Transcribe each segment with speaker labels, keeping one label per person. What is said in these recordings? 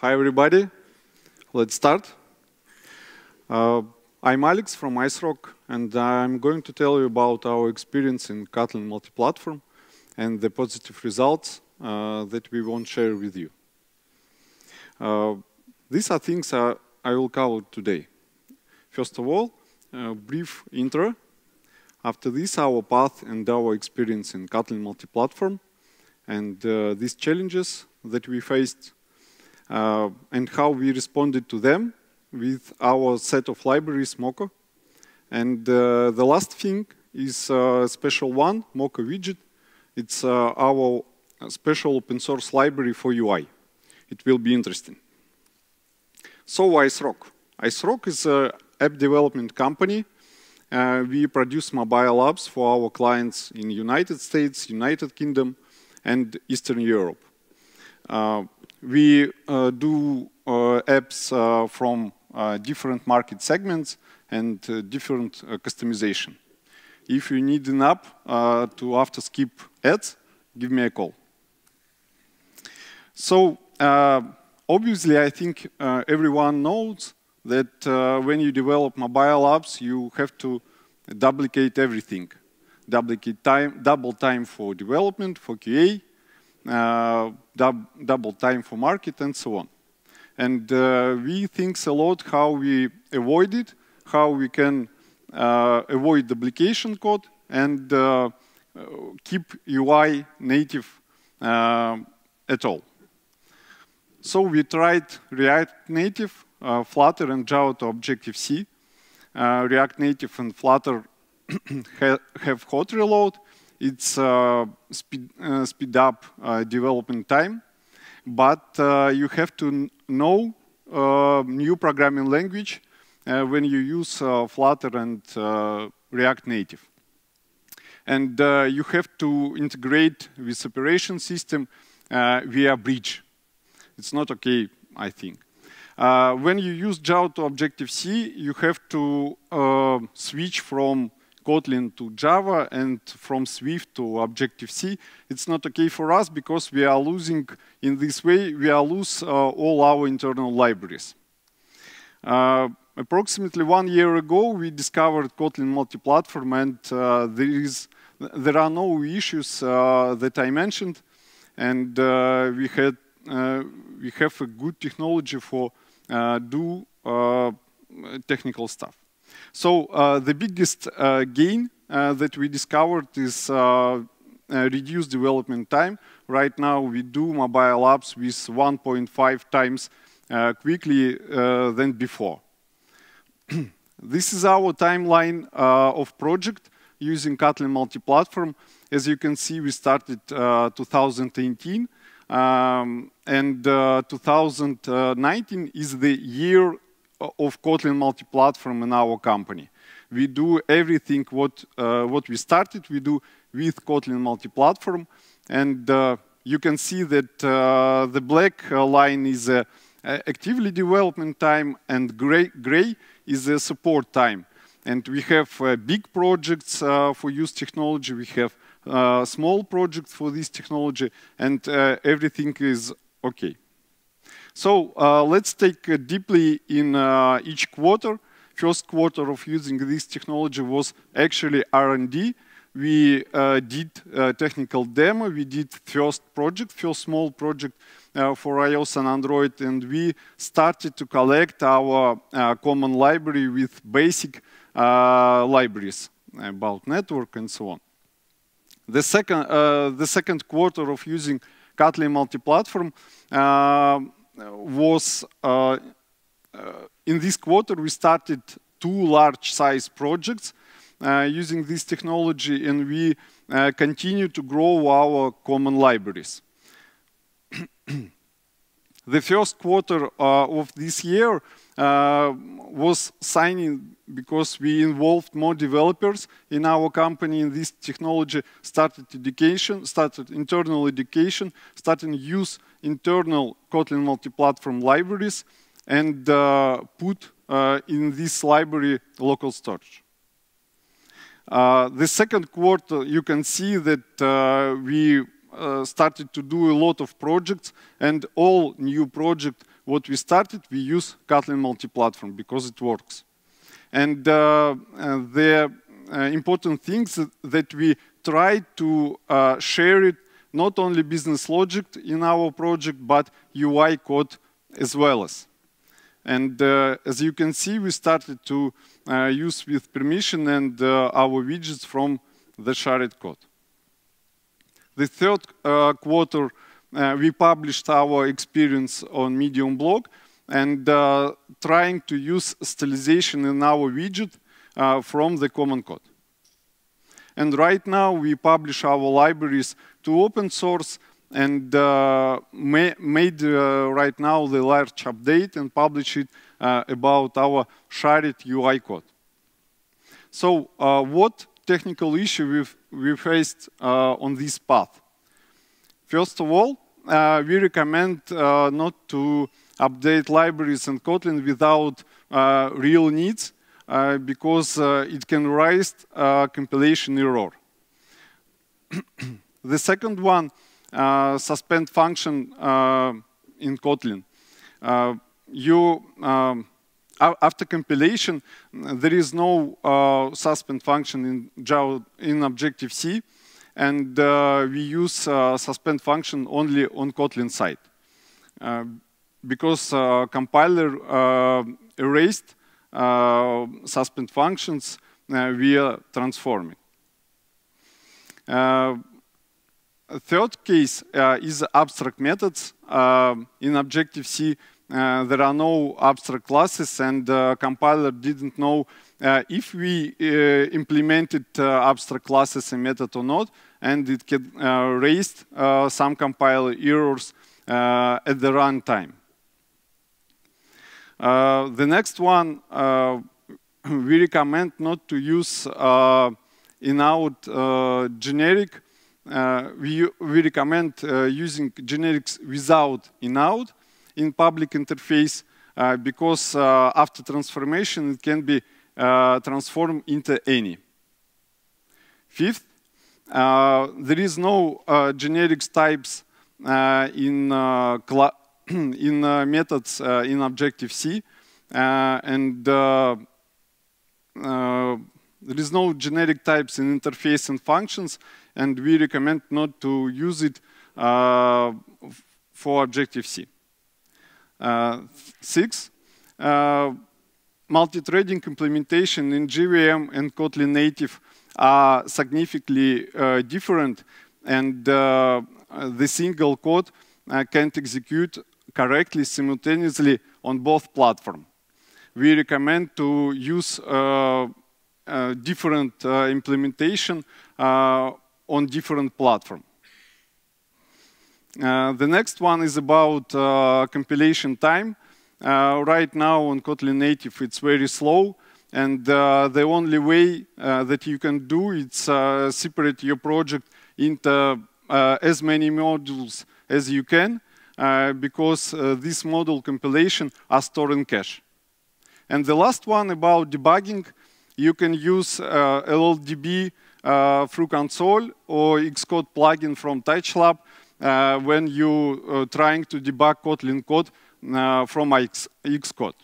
Speaker 1: Hi, everybody. Let's start. Uh, I'm Alex from IceRock, and I'm going to tell you about our experience in Kotlin multi-platform and the positive results uh, that we want to share with you. Uh, these are things I, I will cover today. First of all, a brief intro. After this, our path and our experience in Kotlin multi-platform and uh, these challenges that we faced uh, and how we responded to them with our set of libraries, Mocha. And uh, the last thing is a uh, special one, Mocha widget. It's uh, our special open source library for UI. It will be interesting. So IceRock. IceRock is an app development company. Uh, we produce mobile apps for our clients in United States, United Kingdom, and Eastern Europe. Uh, we uh, do uh, apps uh, from different market segments and different customization. If you need an app to after skip ads, give me a call. So obviously, I think everyone knows that uh, when you develop mobile apps, you have to duplicate everything. Duplicate time, double time for development, for QA, uh, dub double time for market, and so on. And uh, we think a lot how we avoid it, how we can uh, avoid duplication code, and keep UI native at all. So we tried React Native, uh, Flutter, and Java to Objective-C. Uh, React Native and Flutter have hot reload, it's uh, speed, uh, speed up uh, development time, but uh, you have to know uh, new programming language uh, when you use Flutter and React Native. And you have to integrate with operation system via bridge. It's not okay, I think. when you use Java to Objective-C, you have to switch from Kotlin to Java and from Swift to Objective-C. It's not okay for us because we are losing, in this way, we are lose uh, all our internal libraries. Uh, approximately one year ago, we discovered Kotlin multi-platform and uh, there, is, there are no issues that I mentioned and uh, we had uh, we have a good technology for uh, do technical stuff. So uh, the biggest uh, gain uh, that we discovered is reduced development time. Right now, we do mobile apps with 1.5 times uh, quickly uh, than before. this is our timeline uh, of project using Kotlin multi-platform. As you can see, we started 2018, um, and 2019 is the year of Kotlin multi-platform in our company. We do everything what, uh, what we started, we do with Kotlin multi-platform. And uh, you can see that uh, the black uh, line is uh, actively development time and gray, gray is the support time. And we have uh, big projects for use technology, we have small projects for this technology, and everything is okay. So uh, let's take uh, deeply in uh, each quarter. First quarter of using this technology was actually R&D. We did technical demo. We did first project, first small project uh, for iOS and Android, and we started to collect our uh, common library with basic uh, libraries about network and so on. The second, the second quarter of using Kotlin multi-platform uh, was uh, uh, in this quarter we started two large size projects using this technology and we continue to grow our common libraries. the first quarter of this year uh, was signing because we involved more developers in our company in this technology, started education, started internal education, started use internal Kotlin multi-platform libraries and uh, put uh, in this library local storage. Uh, the second quarter, you can see that uh, we uh, started to do a lot of projects, and all new project what we started, we use Kotlin multi-platform because it works. And uh, uh the uh, important things that we try to uh, share it not only business logic in our project, but UI code as well as. And uh, as you can see, we started to uh, use with permission and uh, our widgets from the shared code. The third uh, quarter, uh, we published our experience on Medium blog and uh, trying to use stylization in our widget from the common code. And right now, we publish our libraries to open source and uh, ma made uh, right now the large update and publish it uh, about our shared UI code. So what technical issue we faced uh, on this path. First of all, uh, we recommend uh, not to update libraries in Kotlin without real needs because it can raise compilation error. the second one, suspend function in Kotlin. you um, after compilation, mm, there is no uh, suspend function in Java in Objective-C, and uh, we use uh, suspend function only on Kotlin side. Uh, because uh, compiler uh, erased suspend functions via transforming. third case is abstract methods in Objective-C uh, there are no abstract classes, and uh, compiler didn't know uh, if we uh, implemented uh, abstract classes in method or not, and it can, raised some compiler errors at the runtime. the next one, we recommend not to use in out generic. we, we recommend using generics without in out in public interface uh, because uh, after transformation it can be uh, transformed into any. Fifth, there is no generic types in, in methods in Objective-C and there is no generic types in interface and functions, and we recommend not to use it uh, for Objective-C six, uh, multi-threading implementation in JVM and Kotlin native are significantly uh, different and uh, the single code can't execute correctly simultaneously on both platforms. We recommend to use different implementation on different platform. Uh, the next one is about uh, compilation time. Uh, right now on Kotlin native, it's very slow. And the only way that you can do it's separate your project into as many modules as you can, because this module compilation are stored in cache. And the last one about debugging, you can use LLDB uh, through console or Xcode plugin from TouchLab uh, when you are uh, trying to debug Kotlin code uh, from X, Xcode.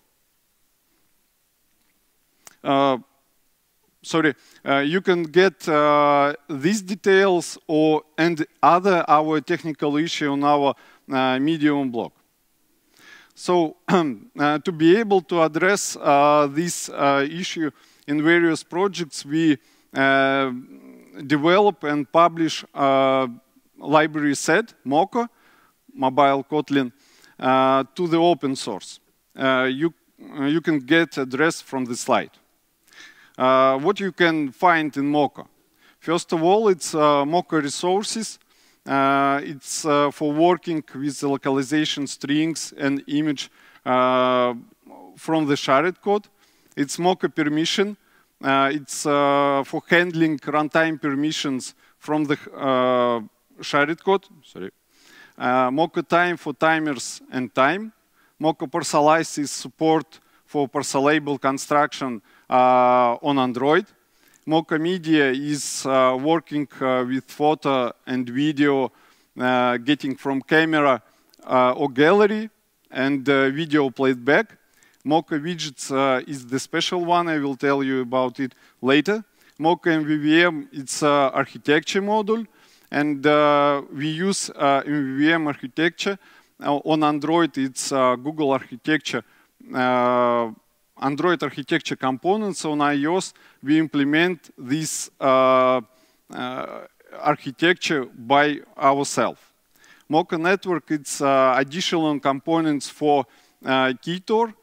Speaker 1: Uh, sorry, you can get these details or and other our technical issue on our Medium blog. So to be able to address this issue in various projects, we uh, develop and publish uh, library set, Moco, mobile Kotlin, uh, to the open source. Uh, you, uh, you can get address from the slide. Uh, what you can find in Moco? First of all, it's uh, Moco resources. Uh, it's uh, for working with the localization strings and image from the shared code. It's Moco permission. it's for handling runtime permissions from the shared code, sorry, uh, Mocha time for timers and time. Mocha parcelize is support for parcelable construction uh, on Android. Mocha Media is uh, working uh, with photo and video uh, getting from camera uh, or gallery and video played back. Mocha Widgets is the special one. I will tell you about it later. Mocha MVVM, it's architecture module. And uh, we use MVVM uh, architecture. Uh, on Android, it's Google architecture, Android architecture components. On iOS, we implement this architecture by ourselves. Mocha Network, it's uh, additional components for uh, Keytor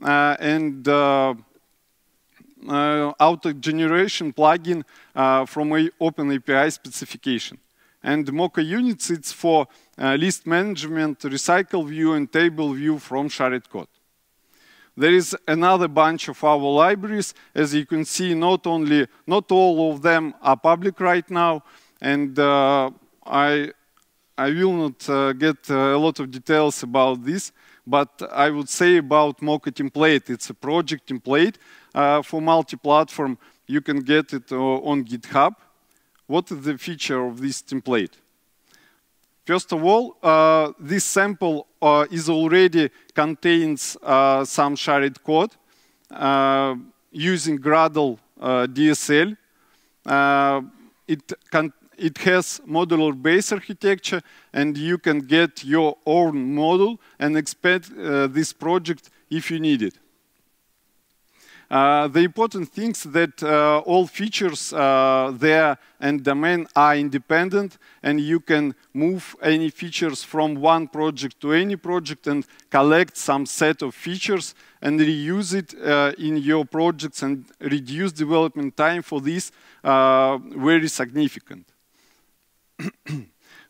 Speaker 1: uh, and uh, auto generation plugin from a open API specification. And Mocha units, it's for uh, list management, recycle view, and table view from shared code. There is another bunch of our libraries. As you can see, not only, not all of them are public right now, and uh, I, I will not uh, get uh, a lot of details about this, but I would say about Mocha template. It's a project template uh, for multi-platform. You can get it uh, on GitHub. What is the feature of this template? First of all, uh, this sample uh, is already contains uh, some shared code uh, using Gradle uh, DSL. Uh, it, it has modular base architecture, and you can get your own model and expand this project if you need it. Uh, the important things that uh, all features uh, there and domain are independent, and you can move any features from one project to any project and collect some set of features and reuse it uh, in your projects and reduce development time for this uh, very significant.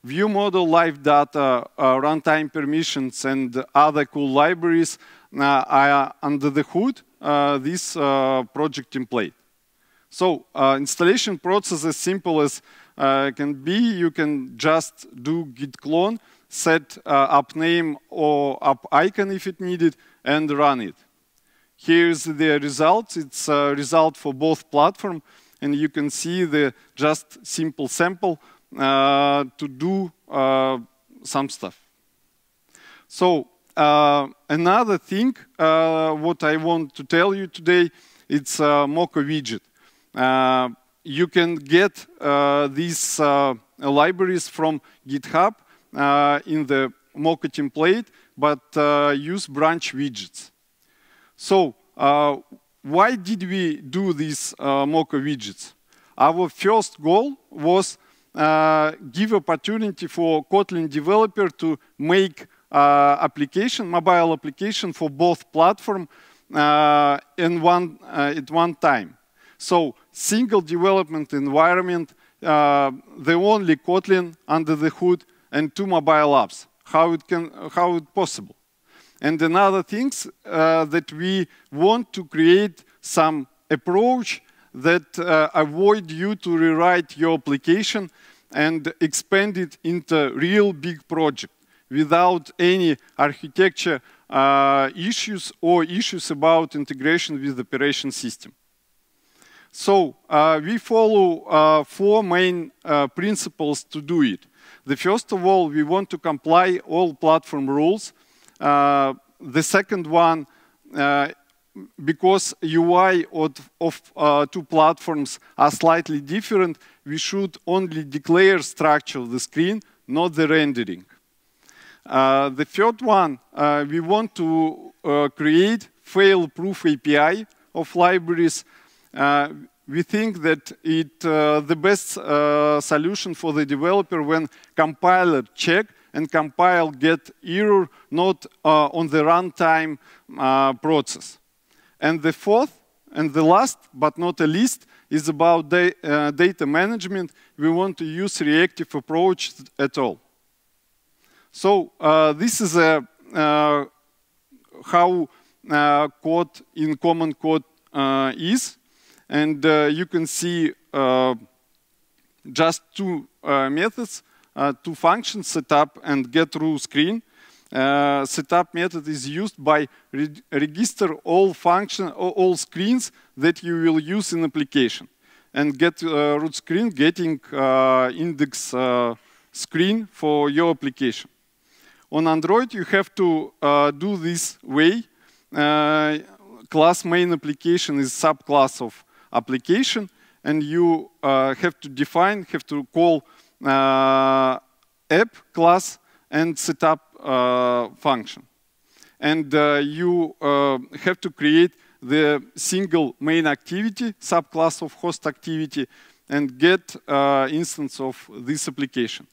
Speaker 1: View model, live data, runtime permissions, and other cool libraries are under the hood. Uh, this uh, project template. So uh, installation process is simple as can be. You can just do git clone, set app name or app icon if it needed, and run it. Here's the result. It's a result for both platform, and you can see the just simple sample uh, to do uh, some stuff. So uh, another thing uh, what I want to tell you today, it's a uh, Mocha widget. you can get these libraries from GitHub in the Mocha template, but use branch widgets. So why did we do these uh, Mocha widgets? Our first goal was uh, give opportunity for Kotlin developer to make uh, application, mobile application for both platform uh, in one, uh, at one time. So single development environment, the only Kotlin under the hood and two mobile apps. How it can, how it possible? And another things that we want to create some approach that uh, avoid you to rewrite your application and expand it into real big project without any architecture uh, issues or issues about integration with the operation system. So uh, we follow uh, four main uh, principles to do it. The first of all, we want to comply all platform rules. Uh, the second one, uh, because UI of, of two platforms are slightly different, we should only declare structure of the screen, not the rendering. Uh, the third one, uh, we want to uh, create fail-proof API of libraries. we think that it the best solution for the developer when compiler check and compile get error not on the runtime process. And the fourth and the last, but not the least, is about da uh, data management. We want to use reactive approach at all. So uh, this is a, uh, how uh, code in common code is. And you can see just two methods, two functions, setup and get rule screen. Uh, setup method is used by re register all function, all screens that you will use in application. And get uh, root screen, getting uh, index screen for your application. On Android, you have to uh, do this way. Uh, class main application is subclass of application, and you uh, have to define, have to call uh, app class and setup uh, function. And uh, you have to create the single main activity, subclass of host activity, and get instance of this application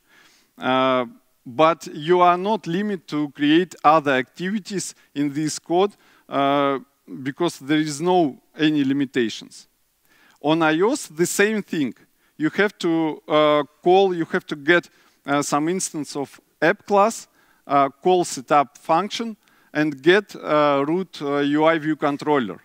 Speaker 1: but you are not limited to create other activities in this code uh, because there is no any limitations. On iOS, the same thing. You have to uh, call, you have to get uh, some instance of app class, uh, call setup function, and get uh, root UI uh, view controller.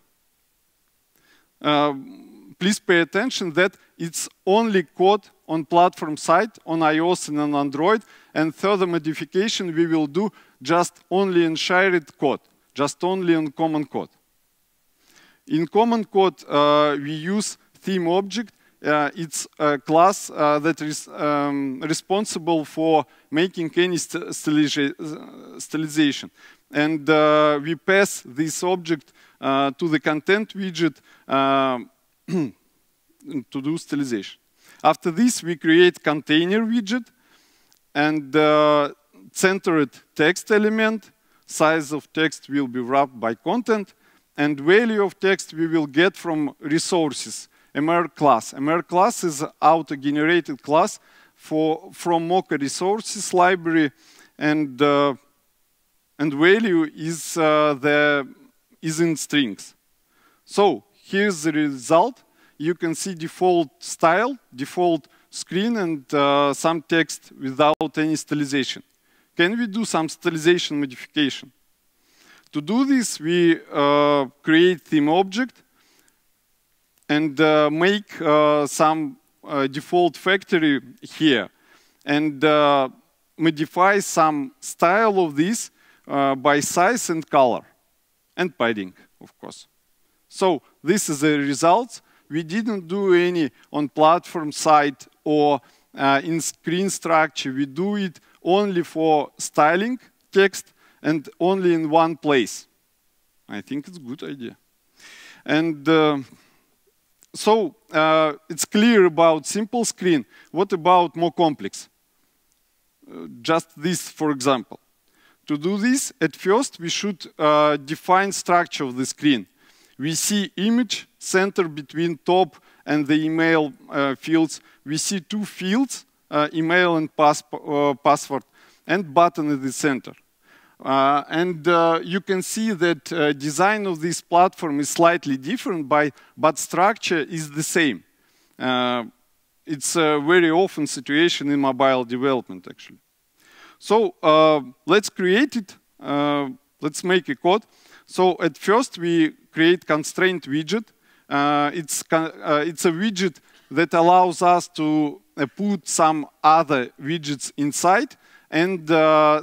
Speaker 1: please pay attention that it's only code on platform side, on iOS and on Android. And further modification we will do just only in shared code, just only in common code. In common code, uh, we use theme object. Uh, it's a class uh, that is um, responsible for making any st stylization. And uh, we pass this object uh, to the content widget uh, to do stylization. After this, we create container widget and uh, centered text element. Size of text will be wrapped by content. And value of text we will get from resources, MR class. MR class is auto-generated class for, from Mocha resources library. And, uh, and value is, uh, the, is in strings. So here's the result you can see default style, default screen, and uh, some text without any stylization. Can we do some stylization modification? To do this, we uh, create theme object and uh, make uh, some uh, default factory here and uh, modify some style of this by size and color and padding, of course. So this is the result we didn't do any on platform side or uh, in screen structure. We do it only for styling text and only in one place. I think it's a good idea. And uh, so uh, it's clear about simple screen. What about more complex? Uh, just this, for example. To do this, at first, we should uh, define structure of the screen. We see image center between top and the email uh, fields, we see two fields, uh, email and pass, uh, password, and button at the center. Uh, and uh, you can see that uh, design of this platform is slightly different, by, but structure is the same. it's a very often situation in mobile development, actually. So let's create it. let's make a code. So at first, we create constraint widget. Uh, it's, uh, it's a widget that allows us to uh, put some other widgets inside and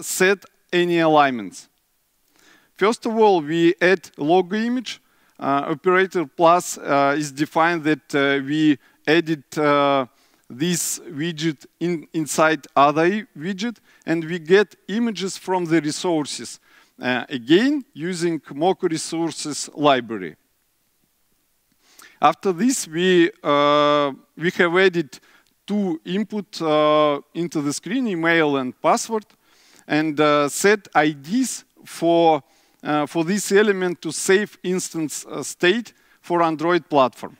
Speaker 1: set any alignments. First of all, we add logo image. operator plus is defined that we added this widget in, inside other widget, and we get images from the resources, uh, again using Moco resources library. After this, we, uh, we have added two input uh, into the screen, email and password, and uh, set IDs for, uh, for this element to save instance uh, state for Android platform.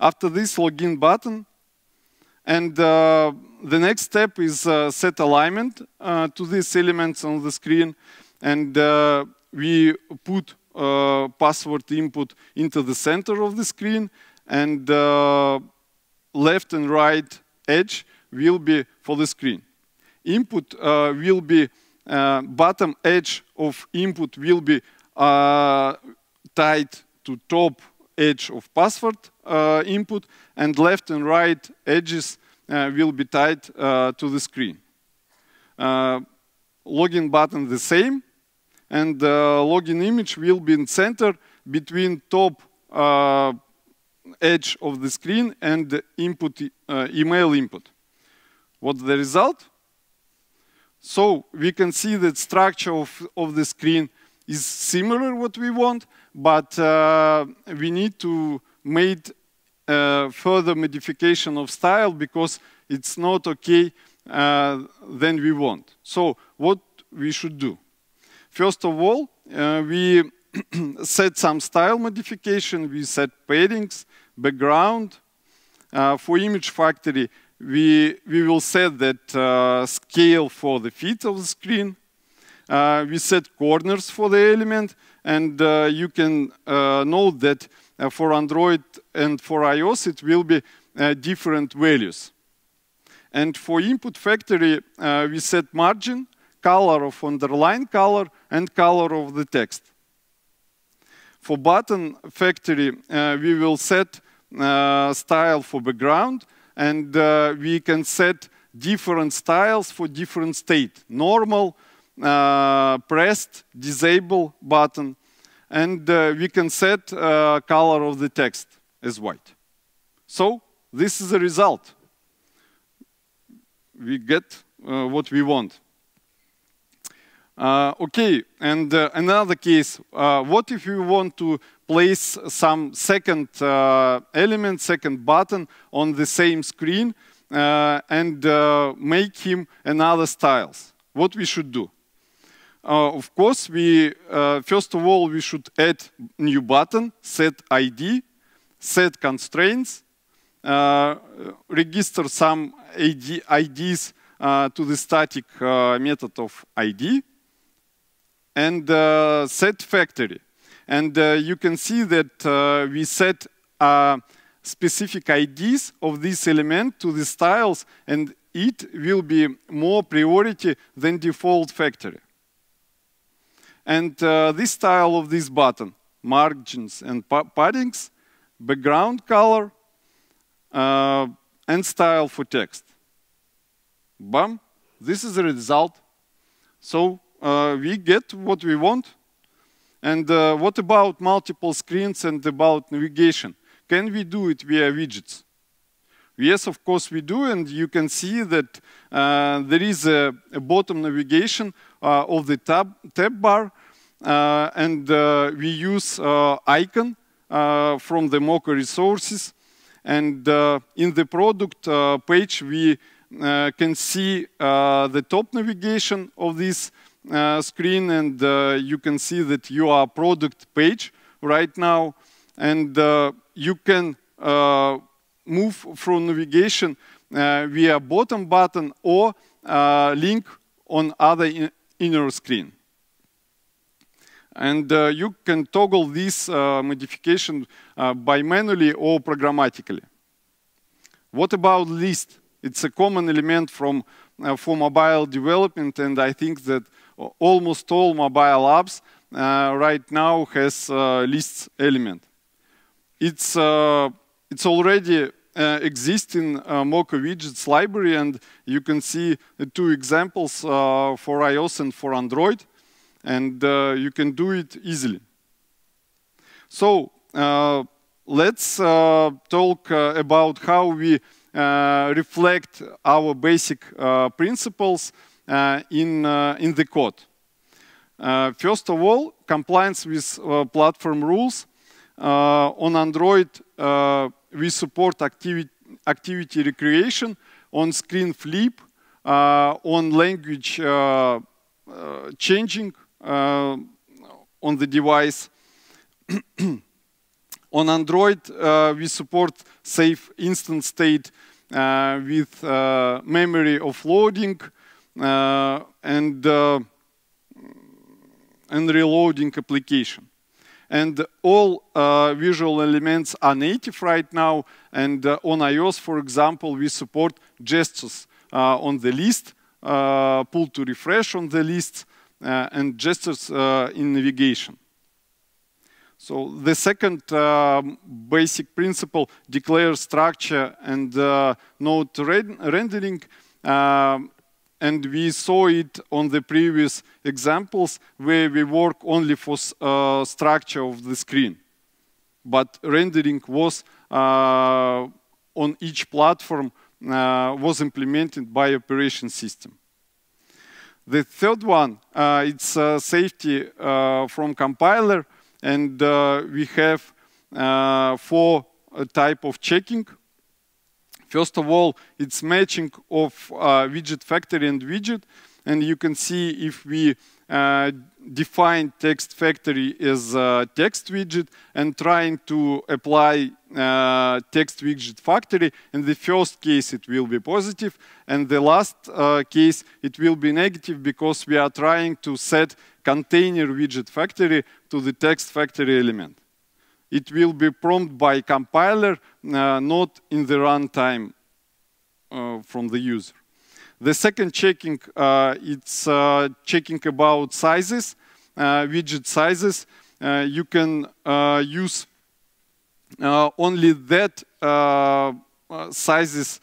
Speaker 1: After this, login button. And uh, the next step is set alignment to these elements on the screen. And we put uh, password input into the center of the screen, and uh, left and right edge will be for the screen. Input uh, will be, uh, bottom edge of input will be uh, tied to top edge of password input, and left and right edges will be tied to the screen. login button the same, and the uh, login image will be in center between top uh, edge of the screen and the input, uh, email input. What's the result? So we can see that structure of, of the screen is similar what we want, but uh, we need to make uh, further modification of style because it's not okay uh, than we want. So what we should do? First of all, uh, we set some style modification, we set paddings, background. Uh, for image factory, we, we will set that uh, scale for the feet of the screen. Uh, we set corners for the element, and uh, you can uh, note that for Android and for iOS, it will be different values. And for input factory, we set margin, color of underline color and color of the text. For button factory, uh, we will set uh, style for background and uh, we can set different styles for different state. Normal, uh, pressed, disable button. And uh, we can set uh, color of the text as white. So this is the result. We get what we want. Uh, okay, and uh, another case, uh, what if you want to place some second uh, element, second button on the same screen uh, and uh, make him another styles? What we should do? of course, we first of all, we should add new button, set ID, set constraints, register some ID IDs to the static method of ID, and uh, set factory. And uh, you can see that uh, we set specific IDs of this element to the styles and it will be more priority than default factory. And uh, this style of this button, margins and paddings, background color, uh, and style for text. Bam, this is the result. So uh, we get what we want? And uh, what about multiple screens and about navigation? Can we do it via widgets? Yes, of course we do, and you can see that uh, there is a, a bottom navigation uh, of the tab, tab bar, uh, and uh, we use icon from the Mocha resources. And in the product page, we uh, can see uh, the top navigation of this uh, screen and uh, you can see that you are product page right now and uh, you can move from navigation via bottom button or link on other in inner screen. And uh, you can toggle this uh, modification uh, by manually or programmatically. What about list? It's a common element from, for mobile development, and I think that almost all mobile apps uh, right now has uh, lists element. It's, uh, it's already uh, exist in uh, Mocha widgets library, and you can see two examples uh, for iOS and for Android, and uh, you can do it easily. So let's talk about how we reflect our basic principles uh, in, uh, in the code. Uh, first of all, compliance with platform rules. on Android, we support activi activity recreation, on screen flip, on language changing on the device. on Android, uh, we support safe instant state uh, with uh, memory offloading, uh, and, uh, and reloading application. And all uh, visual elements are native right now. And on iOS, for example, we support gestures on the list, pull to refresh on the list, and gestures in navigation. So the second uh, basic principle, declare structure and uh, node rendering, uh, and we saw it on the previous examples where we work only for uh, structure of the screen. But rendering was uh, on each platform uh, was implemented by operation system. The third one, uh, it's uh, safety uh, from compiler, and we have four type of checking First of all, it's matching of uh, widget factory and widget. And you can see if we uh, define text factory as a text widget and trying to apply uh, text widget factory. In the first case, it will be And the last uh, case, it will be negative because we are trying to set container widget factory to the text factory element. It will be prompted by compiler, uh, not in the runtime uh, from the user. The second checking, uh, it's checking about sizes, widget sizes. you can use only that sizes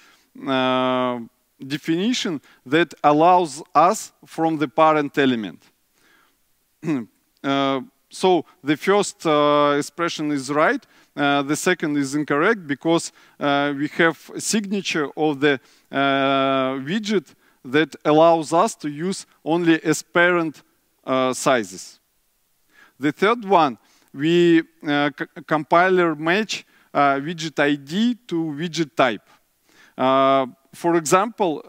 Speaker 1: uh, definition that allows us from the parent element. uh, so the first uh, expression is right, uh, the second is incorrect because uh, we have a signature of the uh, widget that allows us to use only as parent uh, sizes. The third one, we uh, compiler match widget ID to widget type. for example,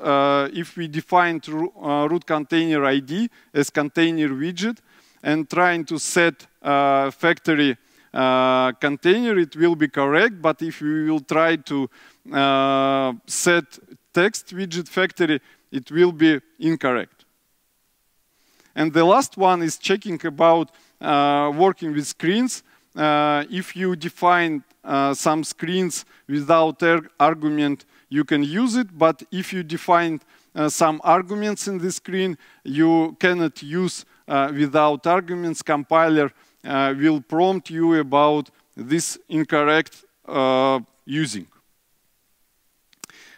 Speaker 1: if we define root container ID as container widget, and trying to set uh, factory uh, container, it will be correct. But if we will try to uh, set text widget factory, it will be incorrect. And the last one is checking about uh, working with screens. Uh, if you define uh, some screens without argument, you can use it. But if you define some arguments in the screen, you cannot use uh, without arguments compiler uh, will prompt you about this incorrect uh, using.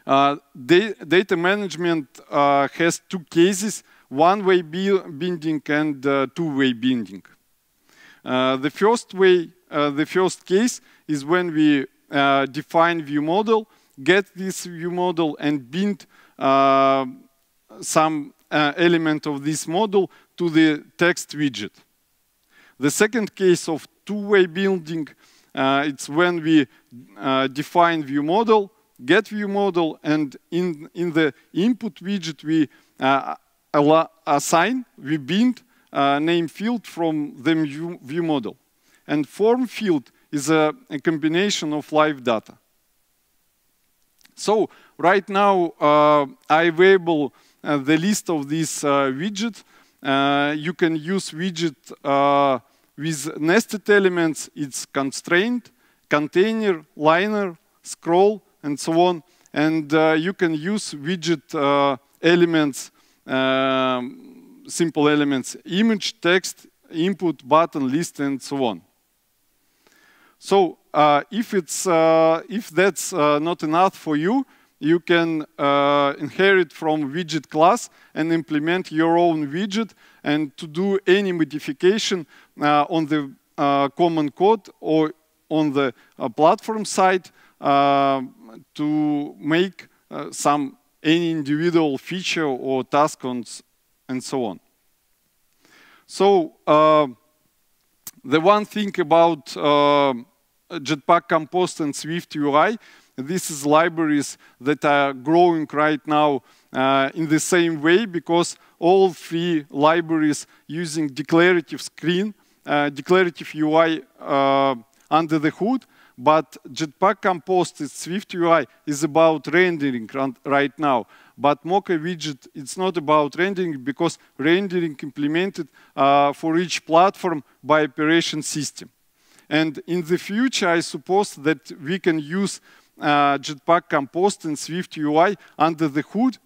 Speaker 1: Uh, data management uh, has two cases, one-way binding and uh, two-way binding. the first way, the first case is when we define view model, get this view model and bind some uh, element of this model to the text widget. The second case of two-way building, uh, it's when we uh, define view model, get view model, and in, in the input widget we uh, assign, we bind uh, name field from the view, model. And form field is a, a combination of live data. So right now uh, I enable uh, the list of these uh, widgets. Uh, you can use widget with nested elements. It's constraint, container, liner, scroll, and so on. And you can use widget elements, um, simple elements, image, text, input, button, list, and so on. So uh, if, it's, uh, if that's uh, not enough for you, you can uh, inherit from widget class and implement your own widget and to do any modification uh, on the uh, common code or on the uh, platform side um, to make uh, some any individual feature or task and so on. So um, the one thing about um, Jetpack Compose and Swift UI this is libraries that are growing right now uh, in the same way because all three libraries using declarative screen, uh, declarative UI uh, under the hood, but Jetpack Compose, its Swift UI, is about rendering right now. But Mocha widget, it's not about rendering because rendering implemented uh, for each platform by operation system. And in the future, I suppose that we can use uh, Jetpack Compose and Swift UI under the hood,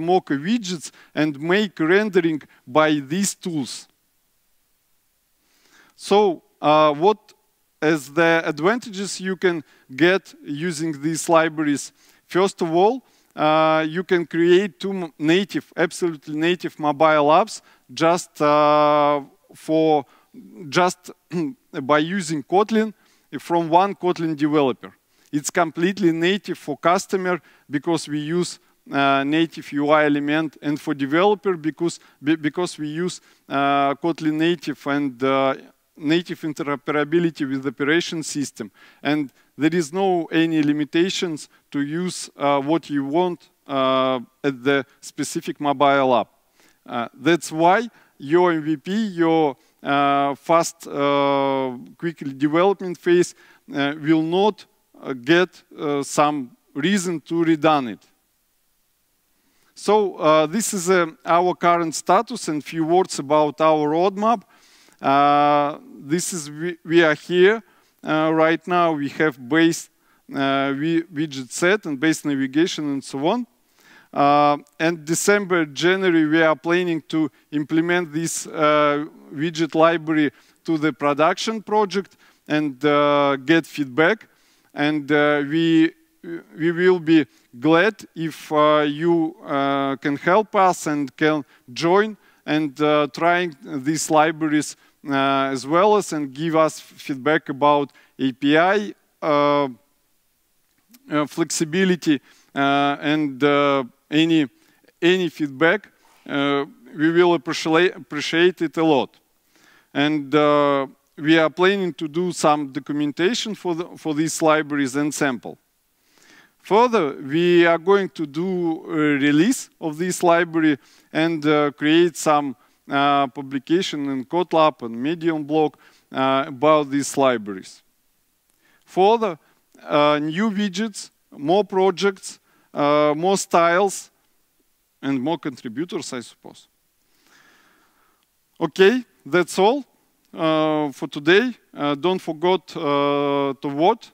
Speaker 1: Mocha widgets, and make rendering by these tools. So uh, the advantages you can get using these libraries? First of all, uh, you can create two native, absolutely native mobile apps just uh, for just by using Kotlin from one Kotlin developer. It's completely native for customer because we use uh, native UI element and for developer because, because we use uh, Kotlin native and uh, native interoperability with operation system. And there is no any limitations to use uh, what you want uh, at the specific mobile app. Uh, that's why your MVP, your fast, quick development phase will not uh, get uh, some reason to redone it. So uh, this is our current status and few words about our roadmap. this is we, we are here right now. We have base widget set and base navigation and so on. Uh, and December, January, we are planning to implement this uh, widget library to the production project and uh, get feedback and uh, we we will be glad if uh, you uh, can help us and can join and trying these libraries as well as and give us feedback about API flexibility and any any feedback, uh, we will appreciate, appreciate it a lot. And uh, we are planning to do some documentation for, the, for these libraries and sample. Further, we are going to do a release of this library and uh, create some uh, publication in Kotlab and Medium blog uh, about these libraries. Further, uh, new widgets, more projects, uh, more styles, and more contributors, I suppose. Okay, that's all. Uh, for today. Uh, don't forget uh, to vote.